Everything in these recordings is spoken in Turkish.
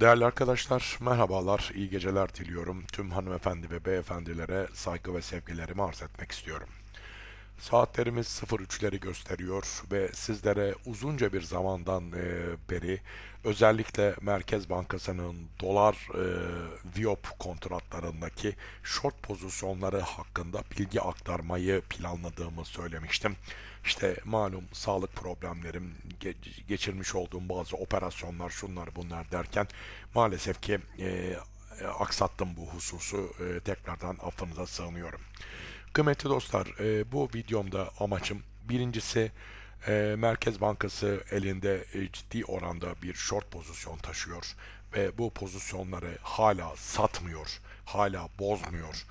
Değerli arkadaşlar, merhabalar, iyi geceler diliyorum. Tüm hanımefendi ve beyefendilere saygı ve sevgilerimi arz etmek istiyorum. Saatlerimiz 03'leri gösteriyor ve sizlere uzunca bir zamandan e, beri özellikle Merkez Bankası'nın dolar e, VIOP kontratlarındaki short pozisyonları hakkında bilgi aktarmayı planladığımı söylemiştim. İşte malum sağlık problemlerim, geçirmiş olduğum bazı operasyonlar, şunlar bunlar derken maalesef ki e, e aksattım bu hususu. E, tekrardan affınıza sığınıyorum. Kıymetli dostlar, e, bu videomda amacım birincisi e, Merkez Bankası elinde e, ciddi oranda bir short pozisyon taşıyor ve bu pozisyonları hala satmıyor, hala bozmuyor.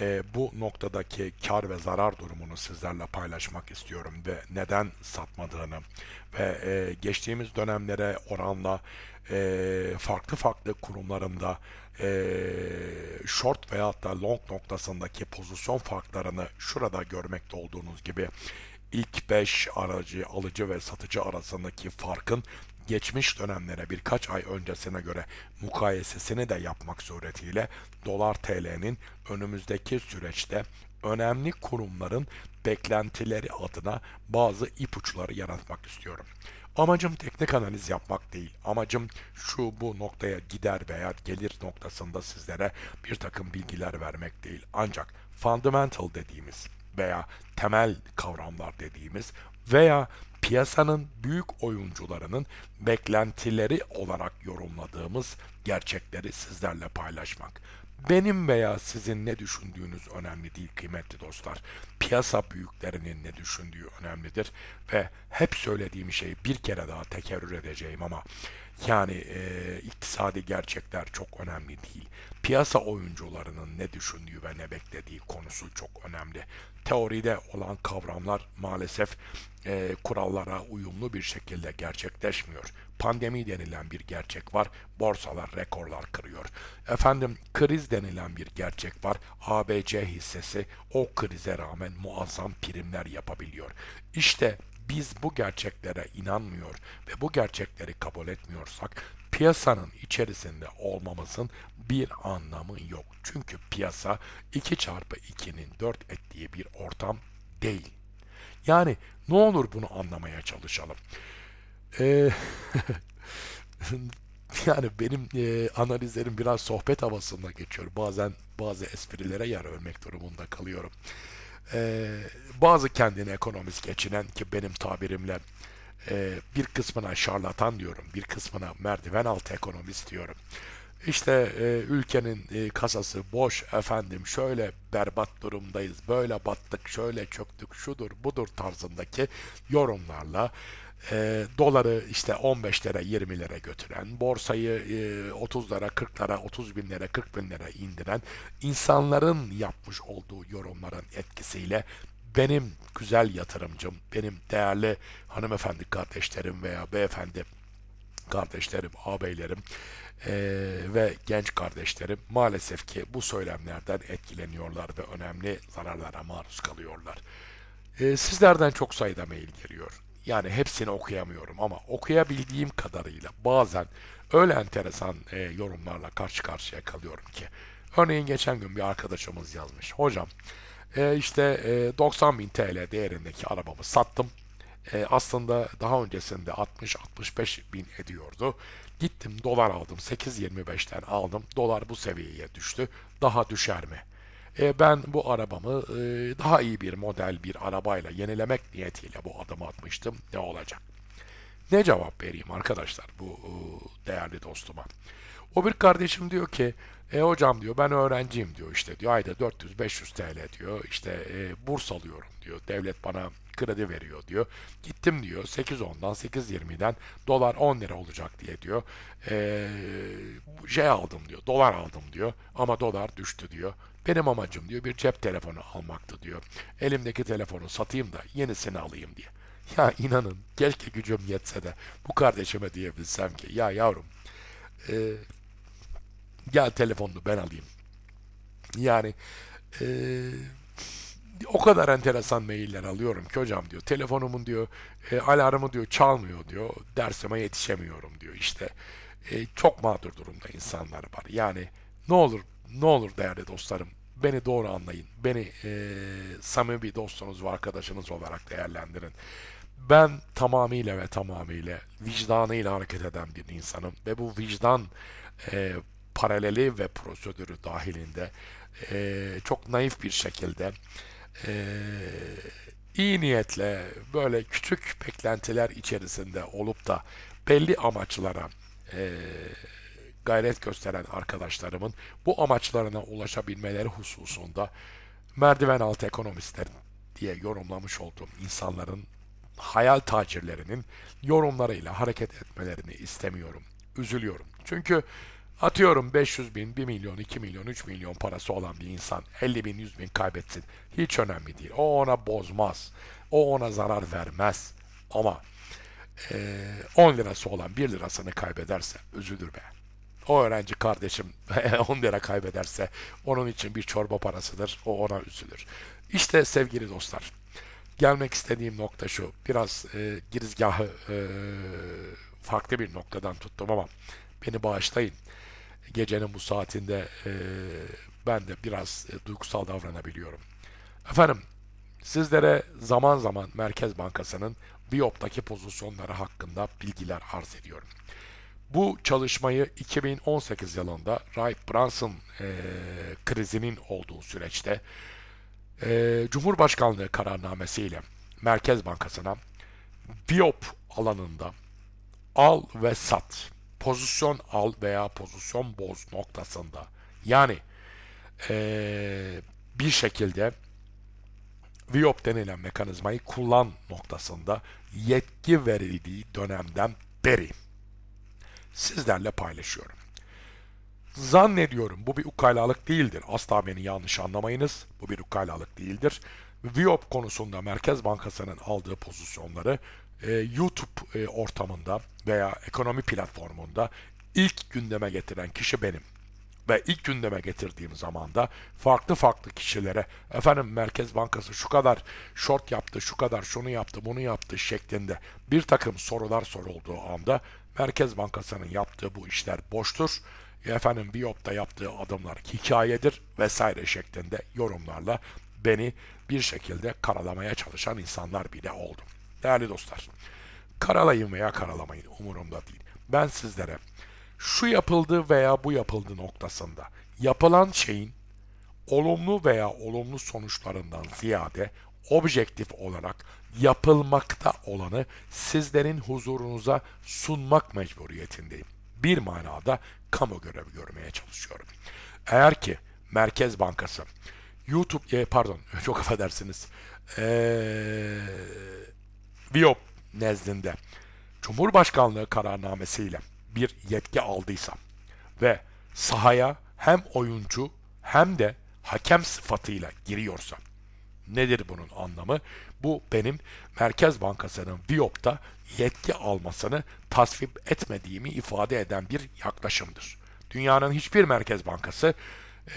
E, bu noktadaki kar ve zarar durumunu sizlerle paylaşmak istiyorum ve neden satmadığını ve e, geçtiğimiz dönemlere oranla e, farklı farklı kurumlarında e, short veyahut da long noktasındaki pozisyon farklarını şurada görmekte olduğunuz gibi ilk 5 aracı alıcı ve satıcı arasındaki farkın geçmiş dönemlere birkaç ay öncesine göre mukayesesini de yapmak suretiyle dolar TL'nin önümüzdeki süreçte önemli kurumların beklentileri adına bazı ipuçları yaratmak istiyorum. Amacım teknik analiz yapmak değil. Amacım şu bu noktaya gider veya gelir noktasında sizlere bir takım bilgiler vermek değil. Ancak fundamental dediğimiz veya temel kavramlar dediğimiz veya piyasanın büyük oyuncularının beklentileri olarak yorumladığımız gerçekleri sizlerle paylaşmak benim veya sizin ne düşündüğünüz önemli değil kıymetli dostlar. Piyasa büyüklerinin ne düşündüğü önemlidir ve hep söylediğim şeyi bir kere daha tekerrür edeceğim ama yani e, iktisadi gerçekler çok önemli değil. Piyasa oyuncularının ne düşündüğü ve ne beklediği konusu çok önemli. Teoride olan kavramlar maalesef e, kurallara uyumlu bir şekilde gerçekleşmiyor pandemi denilen bir gerçek var. Borsalar rekorlar kırıyor. Efendim kriz denilen bir gerçek var. ABC hissesi o krize rağmen muazzam primler yapabiliyor. İşte biz bu gerçeklere inanmıyor ve bu gerçekleri kabul etmiyorsak piyasanın içerisinde olmamızın bir anlamı yok. Çünkü piyasa 2 çarpı 2'nin 4 ettiği bir ortam değil. Yani ne olur bunu anlamaya çalışalım. Ee, yani benim e, analizlerim biraz sohbet havasında geçiyor. Bazen bazı esprilere yer vermek durumunda kalıyorum. E, bazı kendini ekonomist geçinen ki benim tabirimle e, bir kısmına şarlatan diyorum, bir kısmına merdiven altı ekonomist diyorum. İşte e, ülkenin e, kasası boş efendim şöyle berbat durumdayız, böyle battık, şöyle çöktük, şudur budur tarzındaki yorumlarla e, doları işte 15 20 20'lere götüren, borsayı e, 40 40'lara 30 bin binlere 40 bin binlere indiren insanların yapmış olduğu yorumların etkisiyle benim güzel yatırımcım, benim değerli hanımefendi kardeşlerim veya beyefendi kardeşlerim, ağabeylerim e, ve genç kardeşlerim maalesef ki bu söylemlerden etkileniyorlar ve önemli zararlara maruz kalıyorlar. E, sizlerden çok sayıda mail geliyor yani hepsini okuyamıyorum ama okuyabildiğim kadarıyla bazen öyle enteresan e, yorumlarla karşı karşıya kalıyorum ki. Örneğin geçen gün bir arkadaşımız yazmış. Hocam e, işte e, 90 bin TL değerindeki arabamı sattım. E, aslında daha öncesinde 60-65 bin ediyordu. Gittim dolar aldım. 8.25'ten aldım. Dolar bu seviyeye düştü. Daha düşer mi? E, ben bu arabamı e, daha iyi bir model bir arabayla yenilemek niyetiyle bu adımı atmıştım. Ne olacak? Ne cevap vereyim arkadaşlar bu e, değerli dostuma? O bir kardeşim diyor ki e hocam diyor ben öğrenciyim diyor işte diyor ayda 400-500 TL diyor işte e, burs alıyorum diyor devlet bana kredi veriyor diyor. Gittim diyor 8.10'dan 8.20'den dolar 10 lira olacak diye diyor. E, şey aldım diyor dolar aldım diyor ama dolar düştü diyor. Benim amacım diyor bir cep telefonu almaktı diyor. Elimdeki telefonu satayım da yenisini alayım diye. Ya inanın keşke gücüm yetse de bu kardeşime diyebilsem ki ya yavrum e, gel telefonunu ben alayım. Yani e, o kadar enteresan mailler alıyorum ki hocam diyor telefonumun diyor e, alarmı diyor çalmıyor diyor dersime yetişemiyorum diyor işte e, çok mağdur durumda insanlar var yani ne olur ne olur değerli dostlarım, beni doğru anlayın. Beni e, samimi bir dostunuz ve arkadaşınız olarak değerlendirin. Ben tamamıyla ve tamamıyla vicdanıyla hareket eden bir insanım ve bu vicdan e, paraleli ve prosedürü dahilinde e, çok naif bir şekilde e, iyi niyetle böyle küçük beklentiler içerisinde olup da belli amaçlara e, gayret gösteren arkadaşlarımın bu amaçlarına ulaşabilmeleri hususunda merdiven altı ekonomistler diye yorumlamış olduğum insanların hayal tacirlerinin yorumlarıyla hareket etmelerini istemiyorum. Üzülüyorum. Çünkü atıyorum 500 bin, 1 milyon, 2 milyon, 3 milyon parası olan bir insan 50 bin, 100 bin kaybetsin. Hiç önemli değil. O ona bozmaz. O ona zarar vermez. Ama e, 10 lirası olan 1 lirasını kaybederse üzülür be. O öğrenci kardeşim 10 lira kaybederse onun için bir çorba parasıdır. O ona üzülür. İşte sevgili dostlar gelmek istediğim nokta şu. Biraz e, girizgahı e, farklı bir noktadan tuttum ama beni bağışlayın. Gecenin bu saatinde e, ben de biraz e, duygusal davranabiliyorum. Efendim sizlere zaman zaman Merkez Bankası'nın Biop'taki pozisyonları hakkında bilgiler arz ediyorum. Bu çalışmayı 2018 yılında Ray Branson e, krizinin olduğu süreçte e, Cumhurbaşkanlığı kararnamesiyle Merkez Bankası'na Viop alanında al ve sat, pozisyon al veya pozisyon boz noktasında yani e, bir şekilde Viop denilen mekanizmayı kullan noktasında yetki verildiği dönemden beri sizlerle paylaşıyorum. Zannediyorum bu bir ukalalık değildir. Asla beni yanlış anlamayınız. Bu bir ukalalık değildir. Viop konusunda Merkez Bankası'nın aldığı pozisyonları e, YouTube e, ortamında veya ekonomi platformunda ilk gündeme getiren kişi benim. Ve ilk gündeme getirdiğim zaman da farklı farklı kişilere efendim Merkez Bankası şu kadar short yaptı, şu kadar şunu yaptı, bunu yaptı şeklinde bir takım sorular sorulduğu anda Merkez Bankası'nın yaptığı bu işler boştur. Efendim Biyop'ta yaptığı adımlar hikayedir vesaire şeklinde yorumlarla beni bir şekilde karalamaya çalışan insanlar bile oldu. Değerli dostlar, karalayın veya karalamayın umurumda değil. Ben sizlere şu yapıldı veya bu yapıldı noktasında yapılan şeyin olumlu veya olumlu sonuçlarından ziyade objektif olarak yapılmakta olanı sizlerin huzurunuza sunmak mecburiyetindeyim. Bir manada kamu görevi görmeye çalışıyorum. Eğer ki Merkez Bankası YouTube e, pardon çok affedersiniz ee, Viop nezdinde Cumhurbaşkanlığı kararnamesiyle bir yetki aldıysa ve sahaya hem oyuncu hem de hakem sıfatıyla giriyorsa Nedir bunun anlamı? Bu benim Merkez Bankası'nın Viyop'ta yetki almasını tasvip etmediğimi ifade eden bir yaklaşımdır. Dünyanın hiçbir Merkez Bankası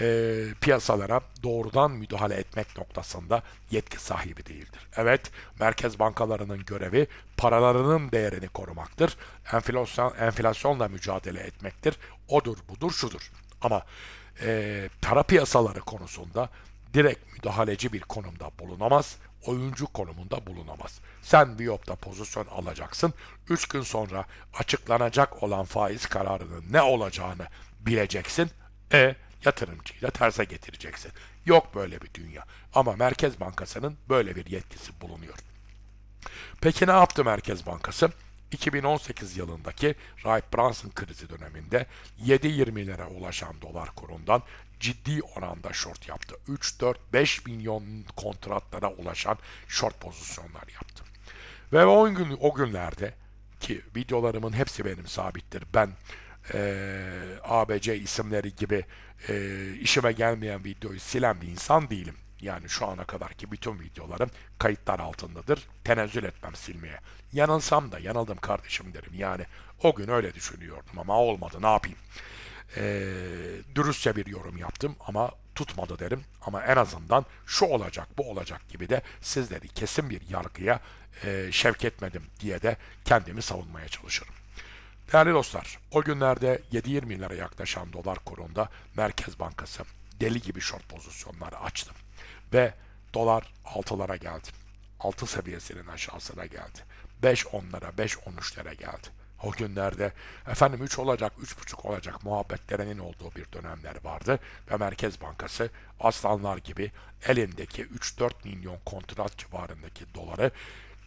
e, piyasalara doğrudan müdahale etmek noktasında yetki sahibi değildir. Evet, merkez bankalarının görevi paralarının değerini korumaktır, enflasyon, enflasyonla mücadele etmektir, odur budur şudur. Ama e, para piyasaları konusunda direkt müdahaleci bir konumda bulunamaz, oyuncu konumunda bulunamaz. Sen Biyop'ta pozisyon alacaksın. 3 gün sonra açıklanacak olan faiz kararının ne olacağını bileceksin. E yatırımcıyı da terse getireceksin. Yok böyle bir dünya. Ama Merkez Bankası'nın böyle bir yetkisi bulunuyor. Peki ne yaptı Merkez Bankası? 2018 yılındaki Ray Branson krizi döneminde 7,20 7.20'lere ulaşan dolar kurundan ciddi oranda short yaptı. 3-4-5 milyon kontratlara ulaşan short pozisyonlar yaptı. Ve o, gün, o günlerde ki videolarımın hepsi benim sabittir. Ben e, ABC isimleri gibi e, işime gelmeyen videoyu silen bir insan değilim. Yani şu ana kadarki bütün videolarım kayıtlar altındadır. Tenezzül etmem silmeye. Yanılsam da yanıldım kardeşim derim. Yani o gün öyle düşünüyordum ama olmadı ne yapayım e, dürüstçe bir yorum yaptım ama tutmadı derim. Ama en azından şu olacak bu olacak gibi de sizleri kesin bir yargıya e, şevk etmedim diye de kendimi savunmaya çalışırım. Değerli dostlar, o günlerde 720 7.20'lere yaklaşan dolar kurunda Merkez Bankası deli gibi short pozisyonları açtı. Ve dolar 6'lara geldi. 6 seviyesinin aşağısına geldi. 5 onlara 5.10'lara, 5.13'lere geldi. O günlerde efendim 3 olacak, 3,5 olacak muhabbetlerinin olduğu bir dönemler vardı ve Merkez Bankası aslanlar gibi elindeki 3-4 milyon kontrat civarındaki doları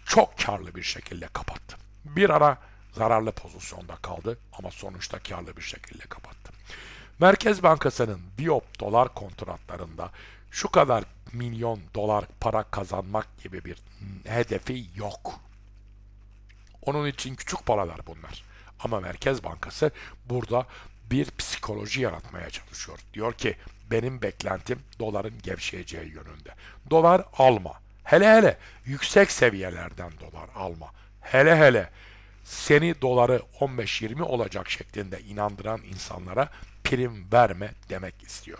çok karlı bir şekilde kapattı. Bir ara zararlı pozisyonda kaldı ama sonuçta karlı bir şekilde kapattı. Merkez Bankası'nın biop dolar kontratlarında şu kadar milyon dolar para kazanmak gibi bir hedefi yok. Onun için küçük paralar bunlar. Ama Merkez Bankası burada bir psikoloji yaratmaya çalışıyor. Diyor ki benim beklentim doların gevşeyeceği yönünde. Dolar alma. Hele hele yüksek seviyelerden dolar alma. Hele hele seni doları 15-20 olacak şeklinde inandıran insanlara prim verme demek istiyor.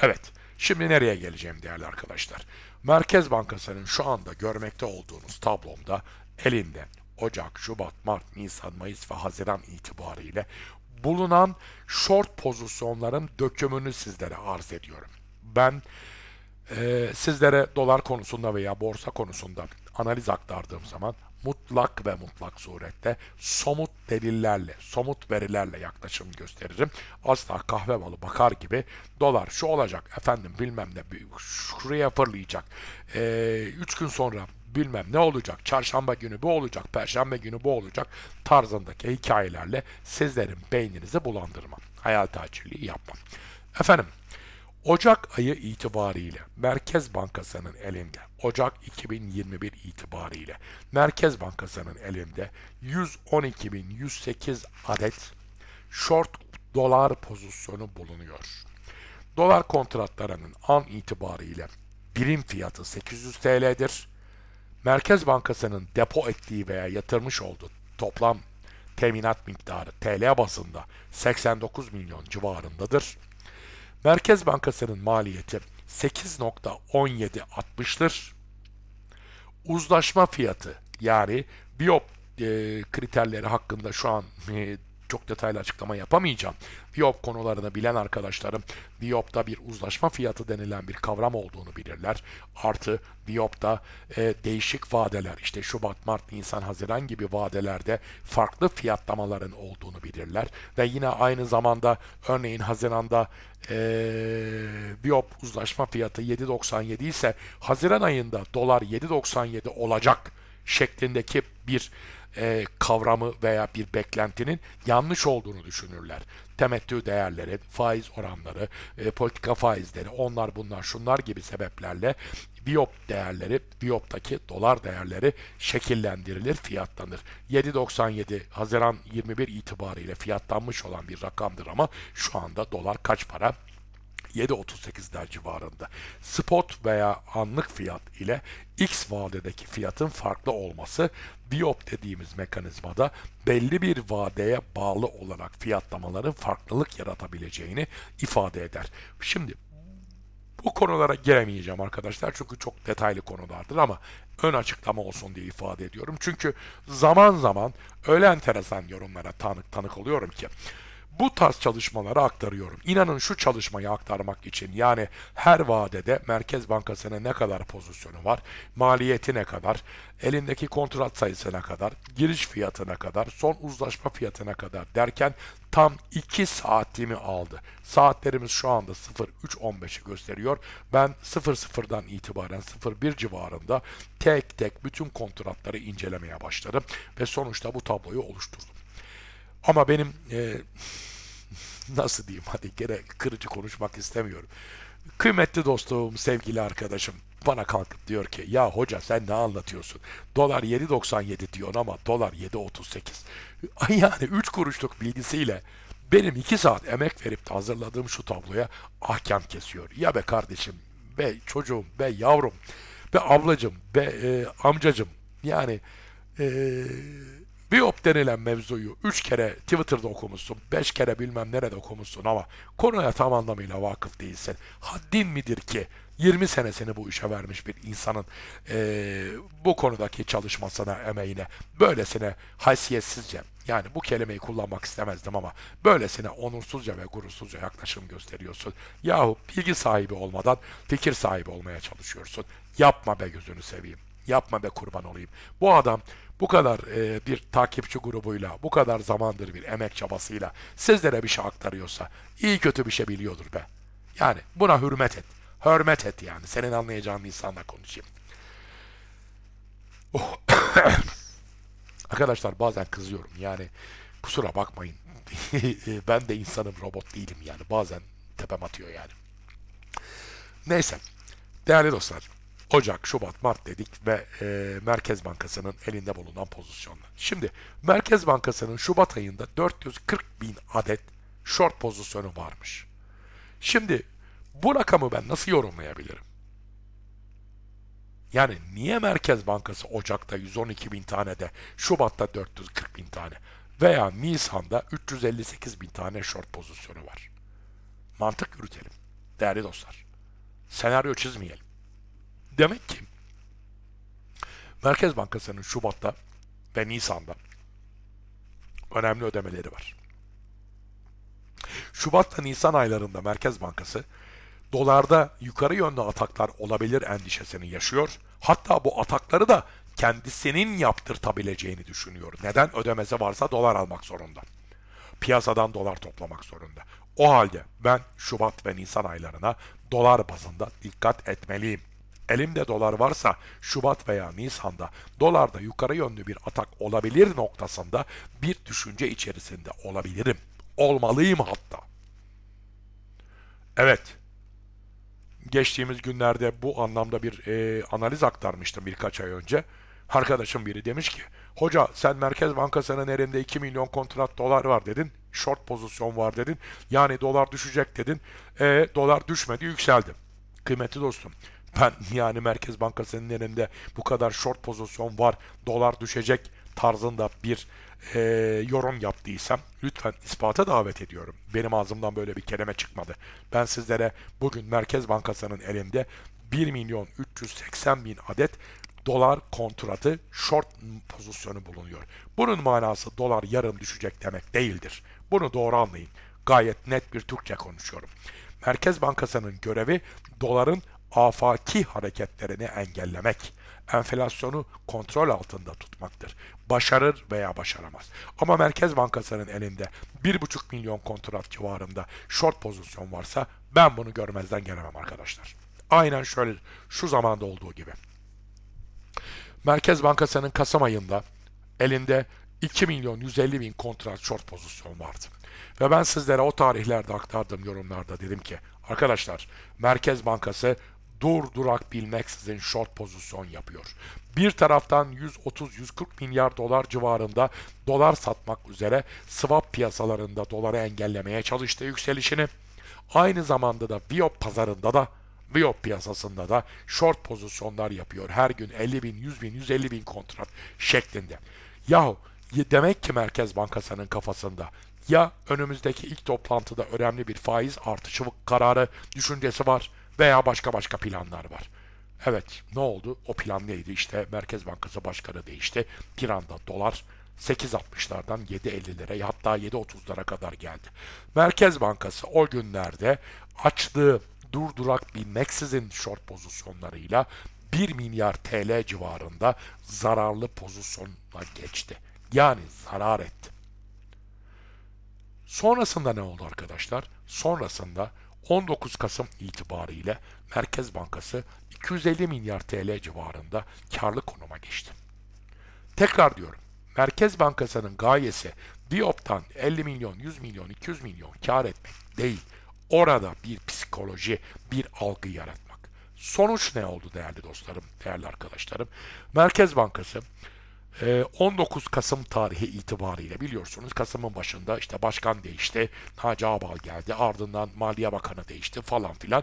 Evet, şimdi nereye geleceğim değerli arkadaşlar? Merkez Bankası'nın şu anda görmekte olduğunuz tablomda elinde Ocak, Şubat, Mart, Nisan, Mayıs ve Haziran itibariyle bulunan short pozisyonların dökümünü sizlere arz ediyorum. Ben e, sizlere dolar konusunda veya borsa konusunda analiz aktardığım zaman mutlak ve mutlak surette somut delillerle, somut verilerle yaklaşım gösteririm. Asla kahve balı bakar gibi dolar şu olacak efendim bilmem ne şuraya fırlayacak. 3 e, gün sonra bilmem ne olacak, çarşamba günü bu olacak, perşembe günü bu olacak tarzındaki hikayelerle sizlerin beyninizi bulandırmam. Hayal tacirliği yapmam. Efendim, Ocak ayı itibariyle Merkez Bankası'nın elinde, Ocak 2021 itibariyle Merkez Bankası'nın elinde 112.108 adet short dolar pozisyonu bulunuyor. Dolar kontratlarının an itibariyle birim fiyatı 800 TL'dir. Merkez Bankası'nın depo ettiği veya yatırmış olduğu toplam teminat miktarı TL basında 89 milyon civarındadır. Merkez Bankası'nın maliyeti 8.1760'tır. Uzlaşma fiyatı yani biop e, kriterleri hakkında şu an e, çok detaylı açıklama yapamayacağım. Biop konularını bilen arkadaşlarım Biop'ta bir uzlaşma fiyatı denilen bir kavram olduğunu bilirler. Artı Biop'ta e, değişik vadeler işte Şubat, Mart, Nisan, Haziran gibi vadelerde farklı fiyatlamaların olduğunu bilirler. Ve yine aynı zamanda örneğin Haziran'da e, Biop uzlaşma fiyatı 7.97 ise Haziran ayında dolar 7.97 olacak şeklindeki bir e, kavramı veya bir beklentinin yanlış olduğunu düşünürler. Temettü değerleri, faiz oranları, e, politika faizleri, onlar bunlar şunlar gibi sebeplerle Biop değerleri, Biop'taki dolar değerleri şekillendirilir, fiyatlanır. 7.97 Haziran 21 itibariyle fiyatlanmış olan bir rakamdır ama şu anda dolar kaç para? 7.38'ler civarında. Spot veya anlık fiyat ile X vadedeki fiyatın farklı olması biop dediğimiz mekanizmada belli bir vadeye bağlı olarak fiyatlamaların farklılık yaratabileceğini ifade eder. Şimdi bu konulara giremeyeceğim arkadaşlar çünkü çok detaylı konulardır ama ön açıklama olsun diye ifade ediyorum. Çünkü zaman zaman öyle enteresan yorumlara tanık tanık oluyorum ki bu tarz çalışmaları aktarıyorum. İnanın şu çalışmayı aktarmak için yani her vadede Merkez Bankası'nın ne kadar pozisyonu var, maliyeti ne kadar, elindeki kontrat sayısına kadar, giriş fiyatına kadar, son uzlaşma fiyatına kadar derken tam 2 saatimi aldı. Saatlerimiz şu anda 03.15'i gösteriyor. Ben 00'dan itibaren 01 civarında tek tek bütün kontratları incelemeye başladım ve sonuçta bu tabloyu oluşturdum. Ama benim e, nasıl diyeyim hadi gene kırıcı konuşmak istemiyorum. Kıymetli dostum, sevgili arkadaşım bana kalkıp diyor ki ya hoca sen ne anlatıyorsun? Dolar 7.97 diyorsun ama dolar 7.38. Yani 3 kuruşluk bilgisiyle benim 2 saat emek verip de hazırladığım şu tabloya ahkam kesiyor. Ya be kardeşim, be çocuğum, be yavrum, be ablacım, be e, amcacım. Yani eee Biyop denilen mevzuyu 3 kere Twitter'da okumuşsun, 5 kere bilmem nerede okumuşsun ama konuya tam anlamıyla vakıf değilsin. Haddin midir ki 20 senesini bu işe vermiş bir insanın e, bu konudaki çalışmasına, emeğine, böylesine haysiyetsizce, yani bu kelimeyi kullanmak istemezdim ama böylesine onursuzca ve gurursuzca yaklaşım gösteriyorsun. Yahu bilgi sahibi olmadan fikir sahibi olmaya çalışıyorsun. Yapma be gözünü seveyim. Yapma be kurban olayım. Bu adam bu kadar e, bir takipçi grubuyla, bu kadar zamandır bir emek çabasıyla sizlere bir şey aktarıyorsa iyi kötü bir şey biliyordur be. Yani buna hürmet et. Hürmet et yani. Senin anlayacağın insanla konuşayım. Oh. Arkadaşlar bazen kızıyorum. Yani kusura bakmayın. ben de insanım, robot değilim yani. Bazen tepem atıyor yani. Neyse. Değerli dostlar. Ocak, Şubat, Mart dedik ve e, Merkez Bankası'nın elinde bulunan pozisyonlar. Şimdi Merkez Bankası'nın Şubat ayında 440 bin adet short pozisyonu varmış. Şimdi bu rakamı ben nasıl yorumlayabilirim? Yani niye Merkez Bankası Ocak'ta 112 bin tane de Şubat'ta 440 bin tane veya Nisan'da 358 bin tane short pozisyonu var? Mantık yürütelim değerli dostlar. Senaryo çizmeyelim. Demek ki Merkez Bankası'nın Şubat'ta ve Nisan'da önemli ödemeleri var. Şubat ve Nisan aylarında Merkez Bankası dolarda yukarı yönlü ataklar olabilir endişesini yaşıyor. Hatta bu atakları da kendisinin yaptırtabileceğini düşünüyor. Neden? Ödemesi varsa dolar almak zorunda. Piyasadan dolar toplamak zorunda. O halde ben Şubat ve Nisan aylarına dolar bazında dikkat etmeliyim. Elimde dolar varsa Şubat veya Nisan'da dolarda yukarı yönlü bir atak olabilir noktasında bir düşünce içerisinde olabilirim. Olmalıyım hatta. Evet. Geçtiğimiz günlerde bu anlamda bir e, analiz aktarmıştım birkaç ay önce. Arkadaşım biri demiş ki, hoca sen Merkez Bankası'nın elinde 2 milyon kontrat dolar var dedin, short pozisyon var dedin, yani dolar düşecek dedin, e, dolar düşmedi yükseldi. Kıymetli dostum, ben yani Merkez Bankası'nın elinde bu kadar short pozisyon var, dolar düşecek tarzında bir e, yorum yaptıysam lütfen ispata davet ediyorum. Benim ağzımdan böyle bir kelime çıkmadı. Ben sizlere bugün Merkez Bankası'nın elinde 1 milyon 380 bin adet dolar kontratı short pozisyonu bulunuyor. Bunun manası dolar yarın düşecek demek değildir. Bunu doğru anlayın. Gayet net bir Türkçe konuşuyorum. Merkez Bankası'nın görevi doların afaki hareketlerini engellemek, enflasyonu kontrol altında tutmaktır. Başarır veya başaramaz. Ama Merkez Bankası'nın elinde 1,5 milyon kontrat civarında short pozisyon varsa ben bunu görmezden gelemem arkadaşlar. Aynen şöyle şu zamanda olduğu gibi. Merkez Bankası'nın Kasım ayında elinde 2 milyon 150 bin kontrat short pozisyon vardı. Ve ben sizlere o tarihlerde aktardım yorumlarda dedim ki arkadaşlar Merkez Bankası dur durak bilmeksizin short pozisyon yapıyor. Bir taraftan 130-140 milyar dolar civarında dolar satmak üzere swap piyasalarında doları engellemeye çalıştı yükselişini. Aynı zamanda da Viop pazarında da Viop piyasasında da short pozisyonlar yapıyor. Her gün 50 bin, 100 bin, 150 bin kontrat şeklinde. Yahu demek ki Merkez Bankası'nın kafasında ya önümüzdeki ilk toplantıda önemli bir faiz artışı kararı düşüncesi var veya başka başka planlar var. Evet ne oldu? O plan neydi? İşte Merkez Bankası Başkanı değişti. Bir anda dolar 8.60'lardan 7.50'lere hatta 7.30'lara kadar geldi. Merkez Bankası o günlerde açtığı durdurak binmeksizin short pozisyonlarıyla 1 milyar TL civarında zararlı pozisyonuna geçti. Yani zarar etti. Sonrasında ne oldu arkadaşlar? Sonrasında 19 Kasım itibariyle Merkez Bankası 250 milyar TL civarında karlı konuma geçti. Tekrar diyorum, Merkez Bankası'nın gayesi Diop'tan 50 milyon, 100 milyon, 200 milyon kar etmek değil. Orada bir psikoloji, bir algı yaratmak. Sonuç ne oldu değerli dostlarım, değerli arkadaşlarım? Merkez Bankası 19 ee, Kasım tarihi itibariyle biliyorsunuz Kasım'ın başında işte başkan değişti, Naci Ağbal geldi, ardından Maliye Bakanı değişti falan filan.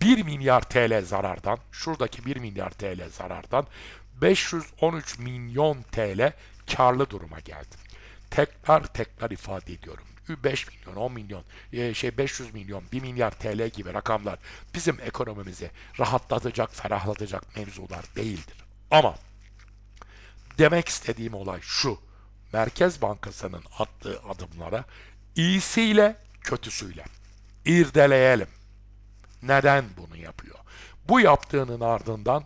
1 milyar TL zarardan, şuradaki 1 milyar TL zarardan 513 milyon TL karlı duruma geldi. Tekrar tekrar ifade ediyorum. 5 milyon, 10 milyon, e, şey 500 milyon, 1 milyar TL gibi rakamlar bizim ekonomimizi rahatlatacak, ferahlatacak mevzular değildir. Ama Demek istediğim olay şu. Merkez Bankası'nın attığı adımlara iyisiyle kötüsüyle irdeleyelim. Neden bunu yapıyor? Bu yaptığının ardından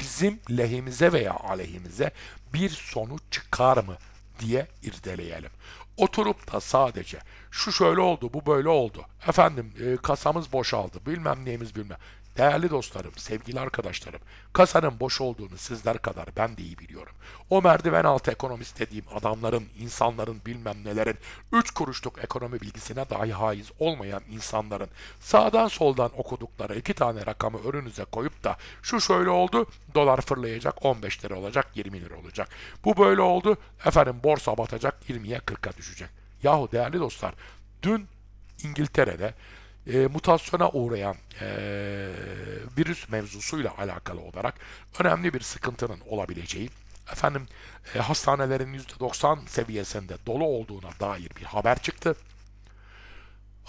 bizim lehimize veya aleyhimize bir sonuç çıkar mı diye irdeleyelim. Oturup da sadece şu şöyle oldu, bu böyle oldu. Efendim e, kasamız boşaldı, bilmem neyimiz bilmem. Değerli dostlarım, sevgili arkadaşlarım, kasanın boş olduğunu sizler kadar ben de iyi biliyorum. O merdiven altı ekonomist dediğim adamların, insanların bilmem nelerin, üç kuruşluk ekonomi bilgisine dahi haiz olmayan insanların sağdan soldan okudukları iki tane rakamı önünüze koyup da şu şöyle oldu, dolar fırlayacak 15 lira olacak, 20 lira olacak. Bu böyle oldu, efendim borsa batacak, 20'ye 40'a düşecek. Yahu değerli dostlar, dün İngiltere'de e, mutasyona uğrayan e, virüs mevzusuyla alakalı olarak önemli bir sıkıntının olabileceği, efendim e, hastanelerin %90 seviyesinde dolu olduğuna dair bir haber çıktı.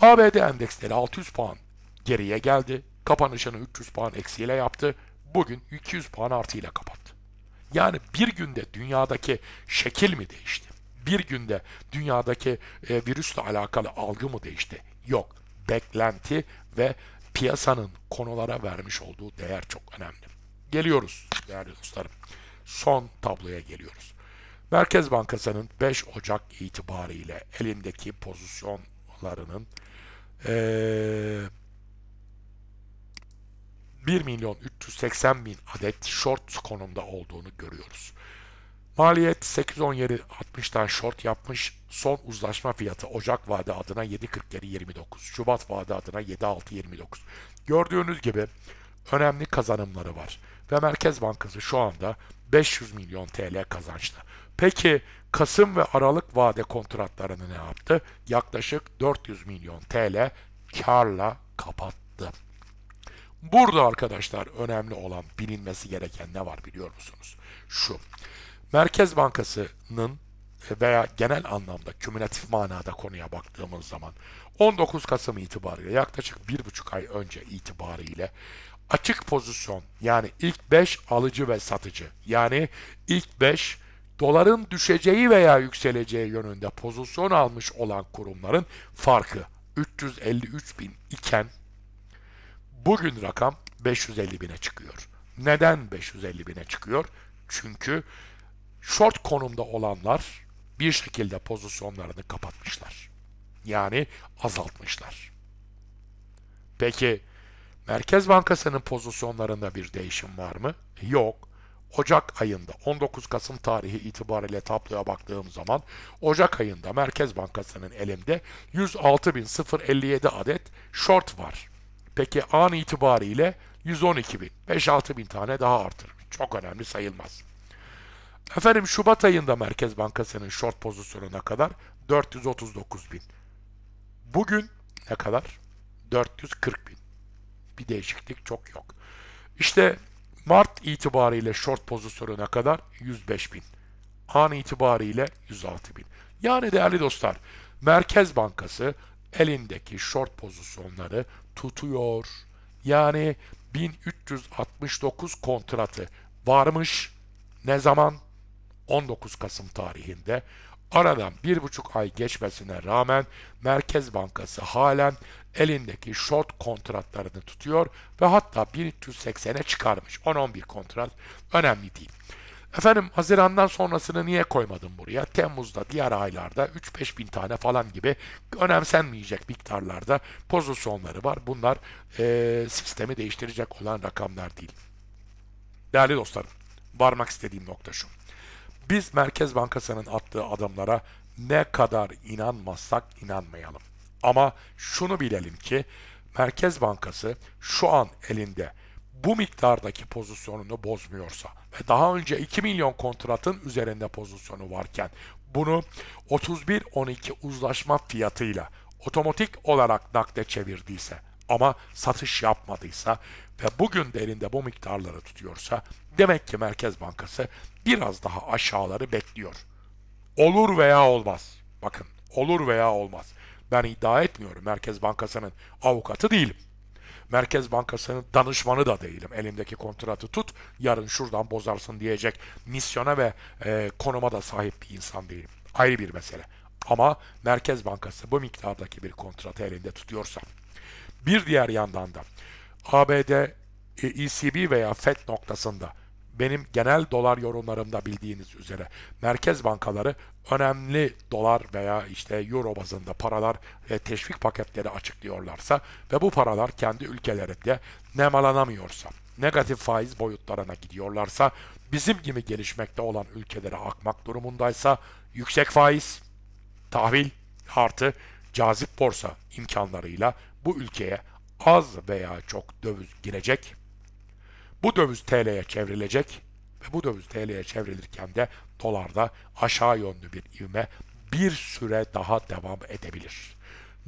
ABD endeksleri 600 puan geriye geldi. Kapanışını 300 puan eksiyle yaptı. Bugün 200 puan artıyla kapattı. Yani bir günde dünyadaki şekil mi değişti? Bir günde dünyadaki e, virüsle alakalı algı mı değişti? Yok beklenti ve piyasanın konulara vermiş olduğu değer çok önemli. Geliyoruz değerli dostlarım. Son tabloya geliyoruz. Merkez Bankası'nın 5 Ocak itibariyle elindeki pozisyonlarının ee, 1 milyon 380 bin adet short konumda olduğunu görüyoruz. Maliyet 8.17.60'dan short yapmış. Son uzlaşma fiyatı Ocak vade adına 7.47.29. Şubat vade adına 7.6.29. Gördüğünüz gibi önemli kazanımları var. Ve Merkez Bankası şu anda 500 milyon TL kazançlı. Peki Kasım ve Aralık vade kontratlarını ne yaptı? Yaklaşık 400 milyon TL karla kapattı. Burada arkadaşlar önemli olan bilinmesi gereken ne var biliyor musunuz? Şu. Merkez Bankası'nın e, veya genel anlamda kümülatif manada konuya baktığımız zaman 19 Kasım itibariyle yaklaşık bir buçuk ay önce itibariyle açık pozisyon yani ilk 5 alıcı ve satıcı yani ilk 5 doların düşeceği veya yükseleceği yönünde pozisyon almış olan kurumların farkı 353 bin iken bugün rakam 550 bine çıkıyor. Neden 550 bine çıkıyor? Çünkü short konumda olanlar bir şekilde pozisyonlarını kapatmışlar. Yani azaltmışlar. Peki Merkez Bankası'nın pozisyonlarında bir değişim var mı? Yok. Ocak ayında 19 Kasım tarihi itibariyle tabloya baktığım zaman Ocak ayında Merkez Bankası'nın elimde 106.057 adet short var. Peki an itibariyle 112.000, 5-6.000 tane daha artırmış. Çok önemli sayılmaz. Efendim Şubat ayında Merkez Bankası'nın short pozisyonuna kadar 439 bin. Bugün ne kadar? 440 bin. Bir değişiklik çok yok. İşte Mart itibariyle short pozisyonuna kadar 105 bin. An itibariyle 106 bin. Yani değerli dostlar, Merkez Bankası elindeki short pozisyonları tutuyor. Yani 1369 kontratı varmış. Ne zaman? 19 Kasım tarihinde aradan bir buçuk ay geçmesine rağmen Merkez Bankası halen elindeki short kontratlarını tutuyor ve hatta 1380'e çıkarmış. 10-11 kontrat önemli değil. Efendim Haziran'dan sonrasını niye koymadım buraya? Temmuz'da diğer aylarda 3-5 bin tane falan gibi önemsenmeyecek miktarlarda pozisyonları var. Bunlar e, sistemi değiştirecek olan rakamlar değil. Değerli dostlarım varmak istediğim nokta şu. Biz Merkez Bankası'nın attığı adımlara ne kadar inanmazsak inanmayalım. Ama şunu bilelim ki Merkez Bankası şu an elinde bu miktardaki pozisyonunu bozmuyorsa ve daha önce 2 milyon kontratın üzerinde pozisyonu varken bunu 31-12 uzlaşma fiyatıyla otomatik olarak nakde çevirdiyse ama satış yapmadıysa ve bugün de elinde bu miktarları tutuyorsa Demek ki Merkez Bankası biraz daha aşağıları bekliyor. Olur veya olmaz. Bakın olur veya olmaz. Ben iddia etmiyorum. Merkez Bankası'nın avukatı değilim. Merkez Bankası'nın danışmanı da değilim. Elimdeki kontratı tut, yarın şuradan bozarsın diyecek misyona ve e, konuma da sahip bir insan değilim. Ayrı bir mesele. Ama Merkez Bankası bu miktardaki bir kontratı elinde tutuyorsa. Bir diğer yandan da ABD, ECB e veya FED noktasında benim genel dolar yorumlarımda bildiğiniz üzere merkez bankaları önemli dolar veya işte euro bazında paralar ve teşvik paketleri açıklıyorlarsa ve bu paralar kendi ülkelerinde nemalanamıyorsa, negatif faiz boyutlarına gidiyorlarsa, bizim gibi gelişmekte olan ülkelere akmak durumundaysa yüksek faiz, tahvil artı cazip borsa imkanlarıyla bu ülkeye az veya çok döviz girecek bu döviz TL'ye çevrilecek ve bu döviz TL'ye çevrilirken de dolarda aşağı yönlü bir ivme bir süre daha devam edebilir.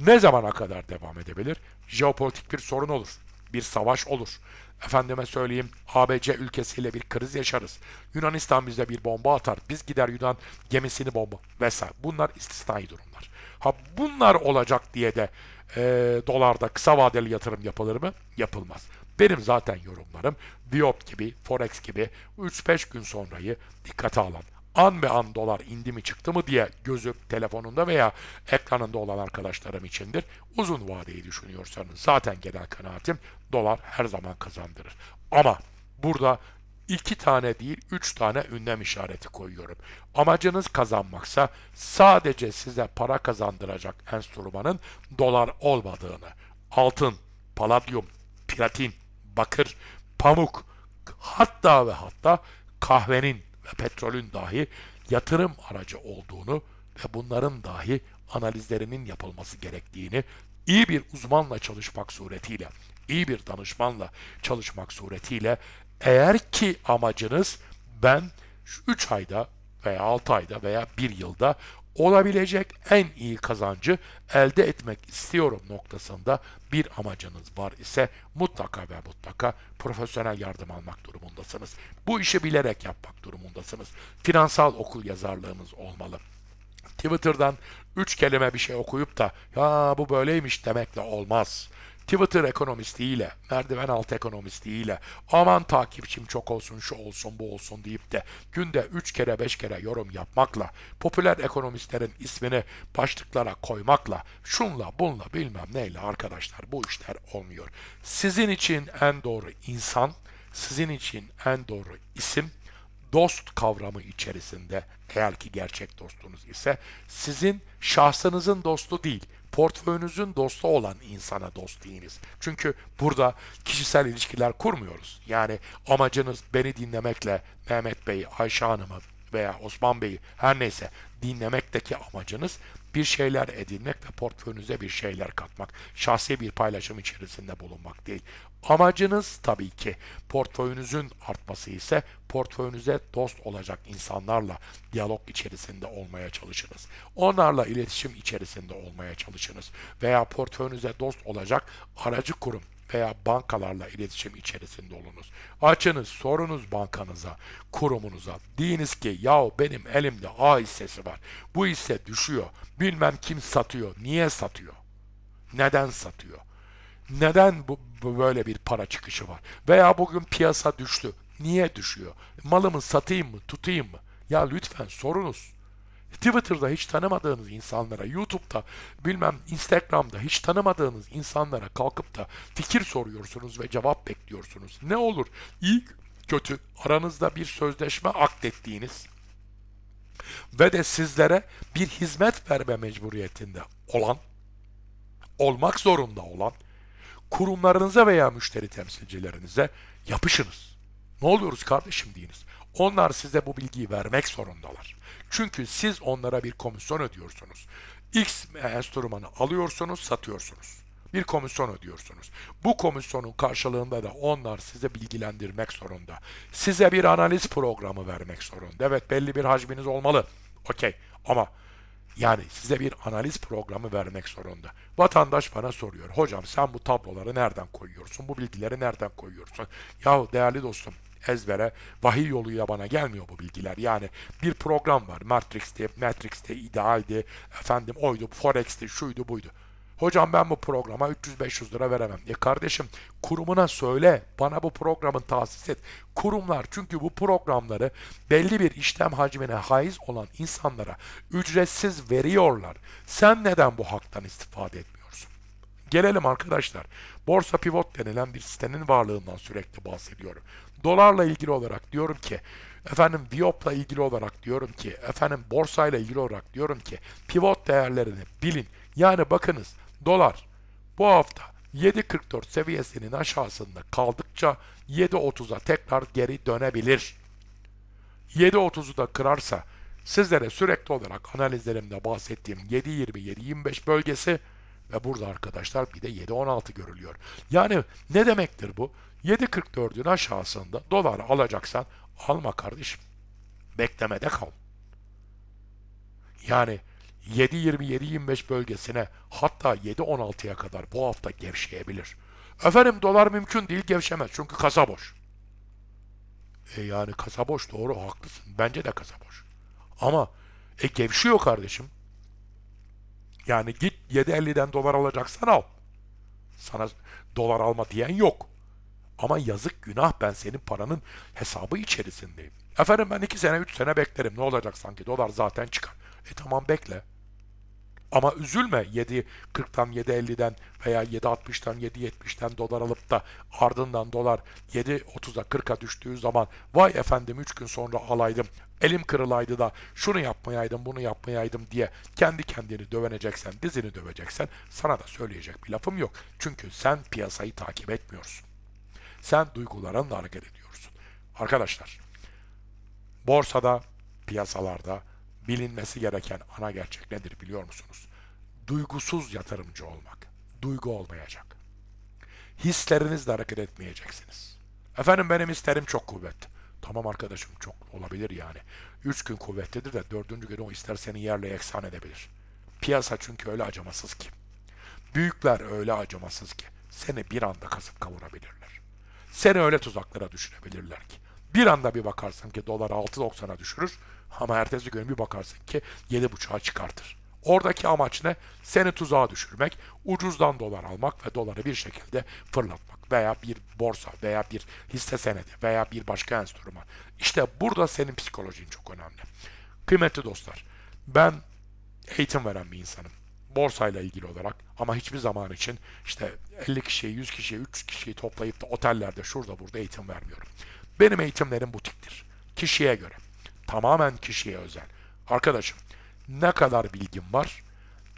Ne zamana kadar devam edebilir? Jeopolitik bir sorun olur. Bir savaş olur. Efendime söyleyeyim ABC ülkesiyle bir kriz yaşarız. Yunanistan bize bir bomba atar. Biz gider Yunan gemisini bomba vesaire. Bunlar istisnai durumlar. Ha bunlar olacak diye de e, dolarda kısa vadeli yatırım yapılır mı? Yapılmaz. Benim zaten yorumlarım Diop gibi, Forex gibi 3-5 gün sonrayı dikkate alan an be an dolar indi mi çıktı mı diye gözü telefonunda veya ekranında olan arkadaşlarım içindir. Uzun vadeyi düşünüyorsanız zaten genel kanaatim dolar her zaman kazandırır. Ama burada iki tane değil üç tane ünlem işareti koyuyorum. Amacınız kazanmaksa sadece size para kazandıracak enstrümanın dolar olmadığını, altın, paladyum, platin, bakır, pamuk, hatta ve hatta kahvenin ve petrolün dahi yatırım aracı olduğunu ve bunların dahi analizlerinin yapılması gerektiğini iyi bir uzmanla çalışmak suretiyle, iyi bir danışmanla çalışmak suretiyle eğer ki amacınız ben 3 ayda veya 6 ayda veya 1 yılda olabilecek en iyi kazancı elde etmek istiyorum noktasında bir amacınız var ise mutlaka ve mutlaka profesyonel yardım almak durumundasınız. Bu işi bilerek yapmak durumundasınız. Finansal okul yazarlığınız olmalı. Twitter'dan üç kelime bir şey okuyup da ya bu böyleymiş demekle olmaz. Twitter ekonomistiyle, merdiven altı ekonomistiyle aman takipçim çok olsun şu olsun bu olsun deyip de günde 3 kere 5 kere yorum yapmakla, popüler ekonomistlerin ismini başlıklara koymakla, şunla bunla bilmem neyle arkadaşlar bu işler olmuyor. Sizin için en doğru insan, sizin için en doğru isim dost kavramı içerisinde eğer ki gerçek dostunuz ise sizin şahsınızın dostu değil, portföyünüzün dostu olan insana dost değiniz. Çünkü burada kişisel ilişkiler kurmuyoruz. Yani amacınız beni dinlemekle Mehmet Bey'i, Ayşe Hanım'ı, veya Osman Bey'i her neyse dinlemekteki amacınız bir şeyler edinmek ve portföyünüze bir şeyler katmak. Şahsi bir paylaşım içerisinde bulunmak değil. Amacınız tabii ki portföyünüzün artması ise portföyünüze dost olacak insanlarla diyalog içerisinde olmaya çalışınız. Onlarla iletişim içerisinde olmaya çalışınız. Veya portföyünüze dost olacak aracı kurum veya bankalarla iletişim içerisinde olunuz. Açınız, sorunuz bankanıza, kurumunuza. Diyiniz ki yahu benim elimde A hissesi var. Bu hisse düşüyor. Bilmem kim satıyor. Niye satıyor? Neden satıyor? Neden bu, bu böyle bir para çıkışı var? Veya bugün piyasa düştü. Niye düşüyor? Malımı satayım mı, tutayım mı? Ya lütfen sorunuz. Twitter'da hiç tanımadığınız insanlara, YouTube'da, bilmem Instagram'da hiç tanımadığınız insanlara kalkıp da fikir soruyorsunuz ve cevap bekliyorsunuz. Ne olur iyi kötü aranızda bir sözleşme aktettiğiniz ve de sizlere bir hizmet verme mecburiyetinde olan, olmak zorunda olan kurumlarınıza veya müşteri temsilcilerinize yapışınız. Ne oluyoruz kardeşim diyiniz. Onlar size bu bilgiyi vermek zorundalar. Çünkü siz onlara bir komisyon ödüyorsunuz. X enstrümanı alıyorsunuz, satıyorsunuz. Bir komisyon ödüyorsunuz. Bu komisyonun karşılığında da onlar size bilgilendirmek zorunda. Size bir analiz programı vermek zorunda. Evet belli bir hacminiz olmalı. Okey ama yani size bir analiz programı vermek zorunda. Vatandaş bana soruyor. Hocam sen bu tabloları nereden koyuyorsun? Bu bilgileri nereden koyuyorsun? Yahu değerli dostum ezbere vahiy yoluyla bana gelmiyor bu bilgiler. Yani bir program var. Matrix'te, Matrix'te idealdi, efendim oydu, Forex'te şuydu, buydu. Hocam ben bu programa 300-500 lira veremem. E kardeşim kurumuna söyle bana bu programın tahsis et. Kurumlar çünkü bu programları belli bir işlem hacmine haiz olan insanlara ücretsiz veriyorlar. Sen neden bu haktan istifade etmiyorsun? Gelelim arkadaşlar. Borsa Pivot denilen bir sitenin varlığından sürekli bahsediyorum dolarla ilgili olarak diyorum ki efendim Viop'la ilgili olarak diyorum ki efendim borsayla ilgili olarak diyorum ki pivot değerlerini bilin. Yani bakınız dolar bu hafta 7.44 seviyesinin aşağısında kaldıkça 7.30'a tekrar geri dönebilir. 7.30'u da kırarsa sizlere sürekli olarak analizlerimde bahsettiğim 7.20-7.25 bölgesi ve burada arkadaşlar bir de 7.16 görülüyor. Yani ne demektir bu? 7.44'ün aşağısında dolar alacaksan alma kardeşim. Beklemede kal. Yani 7.20-7.25 bölgesine hatta 7.16'ya kadar bu hafta gevşeyebilir. Efendim dolar mümkün değil gevşemez çünkü kasa boş. E yani kasa boş doğru haklısın. Bence de kasa boş. Ama e gevşiyor kardeşim. Yani git 7.50'den dolar alacaksan al. Sana dolar alma diyen yok. Ama yazık günah ben senin paranın hesabı içerisindeyim. Efendim ben 2 sene 3 sene beklerim ne olacak sanki dolar zaten çıkar. E tamam bekle. Ama üzülme 7.40'tan 7.50'den veya 7.60'dan 7.70'den dolar alıp da ardından dolar 7.30'a 40'a düştüğü zaman vay efendim 3 gün sonra alaydım elim kırılaydı da şunu yapmayaydım bunu yapmayaydım diye kendi kendini döveneceksen, dizini döveceksen sana da söyleyecek bir lafım yok. Çünkü sen piyasayı takip etmiyorsun. Sen duygularınla hareket ediyorsun. Arkadaşlar, borsada, piyasalarda bilinmesi gereken ana gerçek nedir biliyor musunuz? Duygusuz yatırımcı olmak. Duygu olmayacak. Hislerinizle hareket etmeyeceksiniz. Efendim benim hislerim çok kuvvetli. Tamam arkadaşım çok olabilir yani. üç gün kuvvetlidir de dördüncü gün o ister seni yerle yeksan edebilir. Piyasa çünkü öyle acımasız ki. Büyükler öyle acımasız ki. Seni bir anda kasıp kavurabilirler. Seni öyle tuzaklara düşürebilirler ki. Bir anda bir bakarsın ki dolar 6.90'a düşürür ama ertesi gün bir bakarsın ki 7.5'a çıkartır. Oradaki amaç ne? Seni tuzağa düşürmek, ucuzdan dolar almak ve doları bir şekilde fırlatmak veya bir borsa veya bir hisse senedi veya bir başka enstrüman. İşte burada senin psikolojin çok önemli. Kıymetli dostlar, ben eğitim veren bir insanım. Borsayla ilgili olarak ama hiçbir zaman için işte 50 kişiyi, 100 kişiyi, 300 kişiyi toplayıp da otellerde şurada burada eğitim vermiyorum. Benim eğitimlerim butiktir. Kişiye göre. Tamamen kişiye özel. Arkadaşım ne kadar bilgim var,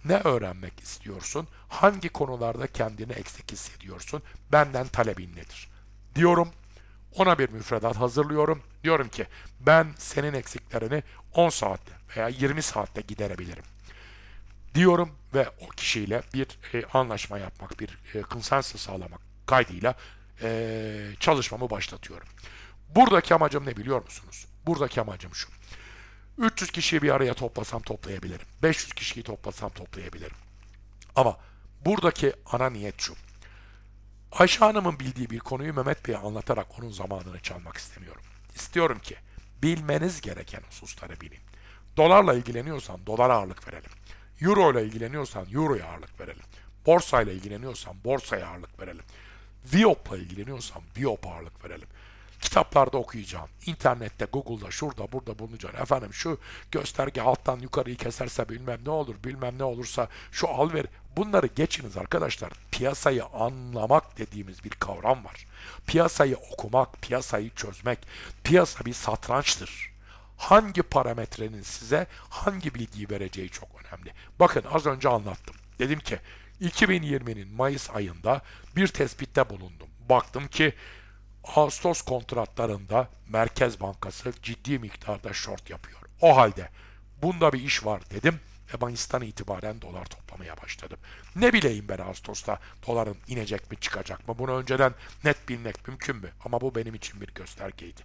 ne öğrenmek istiyorsun? Hangi konularda kendini eksik hissediyorsun? Benden talebin nedir? Diyorum ona bir müfredat hazırlıyorum. Diyorum ki ben senin eksiklerini 10 saatte veya 20 saatte giderebilirim. Diyorum ve o kişiyle bir e, anlaşma yapmak, bir e, konsensus sağlamak kaydıyla e, çalışmamı başlatıyorum. Buradaki amacım ne biliyor musunuz? Buradaki amacım şu. 300 kişiyi bir araya toplasam toplayabilirim. 500 kişiyi toplasam toplayabilirim. Ama buradaki ana niyet şu. Ayşe Hanım'ın bildiği bir konuyu Mehmet Bey'e anlatarak onun zamanını çalmak istemiyorum. İstiyorum ki bilmeniz gereken hususları bilin. Dolarla ilgileniyorsan dolar ağırlık verelim. Euro ile ilgileniyorsan euroya ağırlık verelim. Borsa ile ilgileniyorsan borsaya ağırlık verelim. Viop'la ilgileniyorsan Viop ağırlık verelim kitaplarda okuyacağım. internette Google'da, şurada, burada bulunacağım. Efendim şu gösterge alttan yukarıyı keserse bilmem ne olur, bilmem ne olursa şu al ver. Bunları geçiniz arkadaşlar. Piyasayı anlamak dediğimiz bir kavram var. Piyasayı okumak, piyasayı çözmek. Piyasa bir satrançtır. Hangi parametrenin size hangi bilgiyi vereceği çok önemli. Bakın az önce anlattım. Dedim ki 2020'nin Mayıs ayında bir tespitte bulundum. Baktım ki Ağustos kontratlarında Merkez Bankası ciddi miktarda short yapıyor. O halde bunda bir iş var dedim ve Mayıs'tan itibaren dolar toplamaya başladım. Ne bileyim ben Ağustos'ta doların inecek mi çıkacak mı bunu önceden net bilmek mümkün mü? Ama bu benim için bir göstergeydi.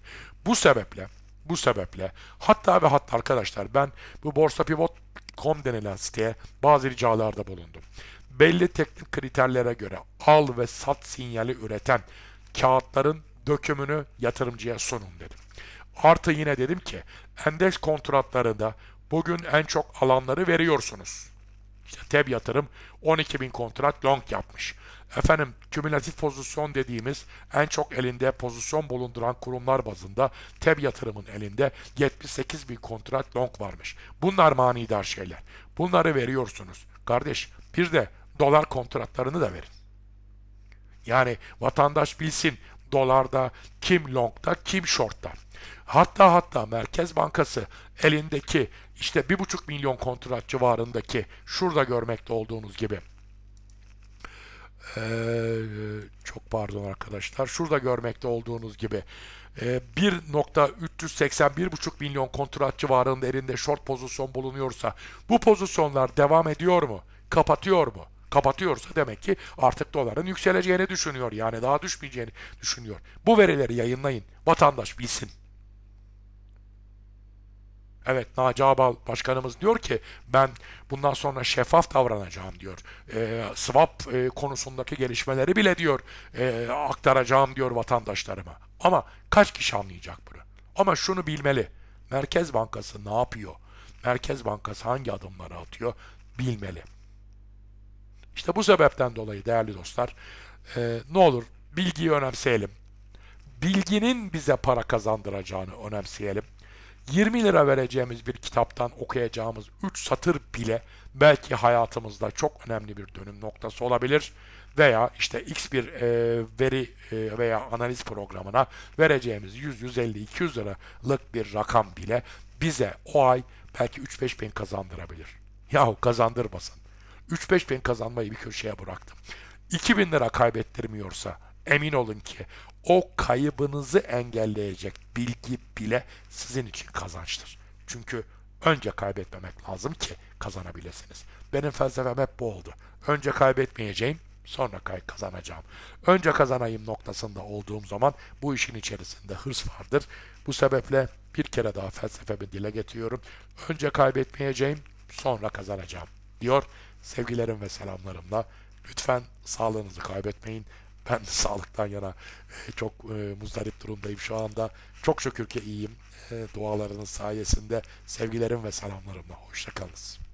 Bu sebeple bu sebeple hatta ve hatta arkadaşlar ben bu borsa pivot.com denilen siteye bazı ricalarda bulundum. Belli teknik kriterlere göre al ve sat sinyali üreten kağıtların dökümünü yatırımcıya sunun dedim. Artı yine dedim ki endeks kontratlarında bugün en çok alanları veriyorsunuz. İşte TEB yatırım 12 bin kontrat long yapmış. Efendim kümülatif pozisyon dediğimiz en çok elinde pozisyon bulunduran kurumlar bazında TEB yatırımın elinde 78 bin kontrat long varmış. Bunlar manidar şeyler. Bunları veriyorsunuz. Kardeş bir de dolar kontratlarını da verin. Yani vatandaş bilsin dolarda, kim longda, kim shortta. Hatta hatta Merkez Bankası elindeki işte 1,5 milyon kontrat civarındaki şurada görmekte olduğunuz gibi ee, çok pardon arkadaşlar şurada görmekte olduğunuz gibi e, ee, 1.381,5 milyon kontrat civarında elinde short pozisyon bulunuyorsa bu pozisyonlar devam ediyor mu? Kapatıyor mu? kapatıyorsa demek ki artık doların yükseleceğini düşünüyor. Yani daha düşmeyeceğini düşünüyor. Bu verileri yayınlayın. Vatandaş bilsin. Evet Naci Abal başkanımız diyor ki ben bundan sonra şeffaf davranacağım diyor. E, swap e, konusundaki gelişmeleri bile diyor e, aktaracağım diyor vatandaşlarıma. Ama kaç kişi anlayacak bunu? Ama şunu bilmeli. Merkez Bankası ne yapıyor? Merkez Bankası hangi adımları atıyor? Bilmeli. İşte bu sebepten dolayı değerli dostlar e, ne olur bilgiyi önemseyelim. Bilginin bize para kazandıracağını önemseyelim. 20 lira vereceğimiz bir kitaptan okuyacağımız 3 satır bile belki hayatımızda çok önemli bir dönüm noktası olabilir. Veya işte X bir e, veri e, veya analiz programına vereceğimiz 100, 150, 200 liralık bir rakam bile bize o ay belki 3-5 bin kazandırabilir. Yahu kazandırmasın. 3-5 bin kazanmayı bir köşeye bıraktım. 2 bin lira kaybettirmiyorsa emin olun ki o kaybınızı engelleyecek bilgi bile sizin için kazançtır. Çünkü önce kaybetmemek lazım ki kazanabilirsiniz. Benim felsefem hep bu oldu. Önce kaybetmeyeceğim, sonra kay kazanacağım. Önce kazanayım noktasında olduğum zaman bu işin içerisinde hırs vardır. Bu sebeple bir kere daha felsefemi dile getiriyorum. Önce kaybetmeyeceğim, sonra kazanacağım diyor sevgilerim ve selamlarımla. Lütfen sağlığınızı kaybetmeyin. Ben sağlıktan yana e, çok e, muzdarip durumdayım şu anda. Çok şükür ki iyiyim. E, dualarınız sayesinde sevgilerim ve selamlarımla. Hoşçakalınız.